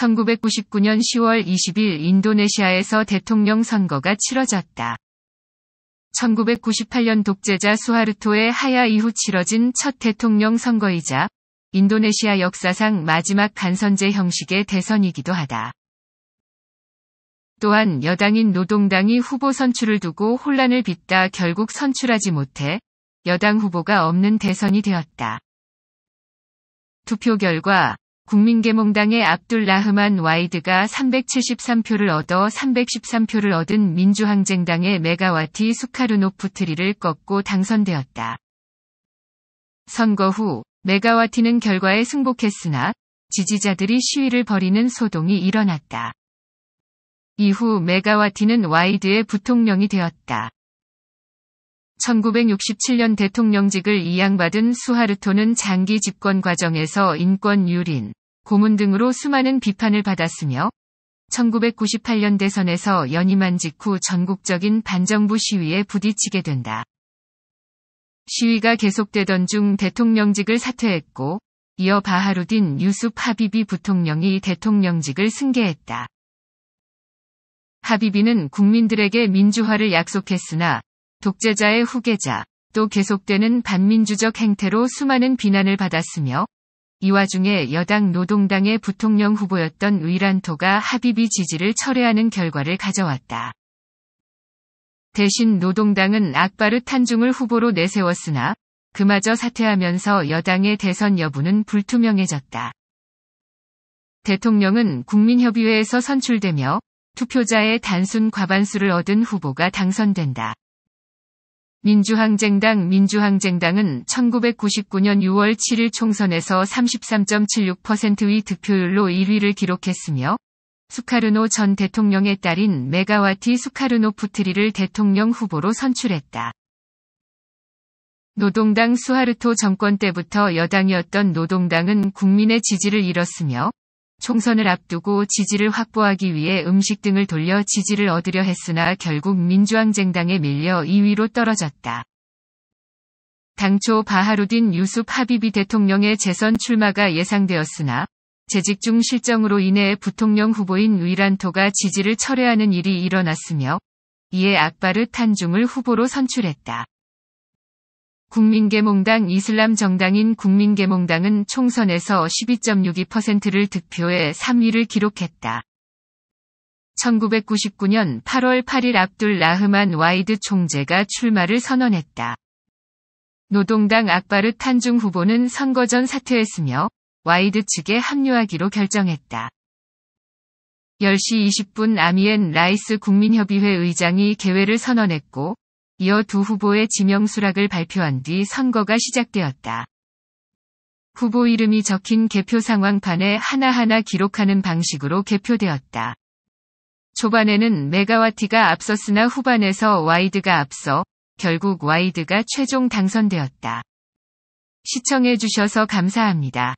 1999년 10월 20일 인도네시아에서 대통령 선거가 치러졌다. 1998년 독재자 수하르토의 하야 이후 치러진 첫 대통령 선거이자 인도네시아 역사상 마지막 간선제 형식의 대선이기도 하다. 또한 여당인 노동당이 후보 선출을 두고 혼란을 빚다 결국 선출하지 못해 여당 후보가 없는 대선이 되었다. 투표 결과 국민계몽당의 압둘라흐만 와이드가 373표를 얻어 313표를 얻은 민주항쟁당의 메가와티 수카르노프트리를 꺾고 당선되었다. 선거 후 메가와티는 결과에 승복했으나 지지자들이 시위를 벌이는 소동이 일어났다. 이후 메가와티는 와이드의 부통령이 되었다. 1967년 대통령직을 이양받은 수하르토는 장기 집권 과정에서 인권 유린, 고문 등으로 수많은 비판을 받았으며 1998년 대선에서 연임한 직후 전국적인 반정부 시위에 부딪히게 된다. 시위가 계속되던 중 대통령직을 사퇴했고 이어 바하루딘 유숲 하비비 부통령이 대통령직을 승계했다. 하비비는 국민들에게 민주화를 약속했으나 독재자의 후계자 또 계속되는 반민주적 행태로 수많은 비난을 받았으며 이 와중에 여당 노동당의 부통령 후보였던 위란토가 하비비 지지를 철회하는 결과를 가져왔다. 대신 노동당은 악바르 탄중을 후보로 내세웠으나 그마저 사퇴하면서 여당의 대선 여부는 불투명해졌다. 대통령은 국민협의회에서 선출되며 투표자의 단순 과반수를 얻은 후보가 당선된다. 민주항쟁당 민주항쟁당은 1999년 6월 7일 총선에서 33.76%의 득표율로 1위를 기록했으며 수카르노 전 대통령의 딸인 메가와티 수카르노푸트리를 대통령 후보로 선출했다. 노동당 수하르토 정권 때부터 여당이었던 노동당은 국민의 지지를 잃었으며 총선을 앞두고 지지를 확보하기 위해 음식 등을 돌려 지지를 얻으려 했으나 결국 민주항쟁당에 밀려 2위로 떨어졌다. 당초 바하루딘 유숲 하비비 대통령의 재선 출마가 예상되었으나 재직 중 실정으로 인해 부통령 후보인 위란토가 지지를 철회하는 일이 일어났으며 이에 악바르 탄중을 후보로 선출했다. 국민계몽당 이슬람 정당인 국민계몽당은 총선에서 12.62%를 득표해 3위를 기록했다. 1999년 8월 8일 압둘 라흐만 와이드 총재가 출마를 선언했다. 노동당 악바르 탄중 후보는 선거 전 사퇴했으며 와이드 측에 합류하기로 결정했다. 10시 20분 아미엔 라이스 국민협의회 의장이 개회를 선언했고 이어 두 후보의 지명 수락을 발표한 뒤 선거가 시작되었다. 후보 이름이 적힌 개표 상황판에 하나하나 기록하는 방식으로 개표되었다. 초반에는 메가와티가 앞섰으나 후반에서 와이드가 앞서 결국 와이드가 최종 당선되었다. 시청해주셔서 감사합니다.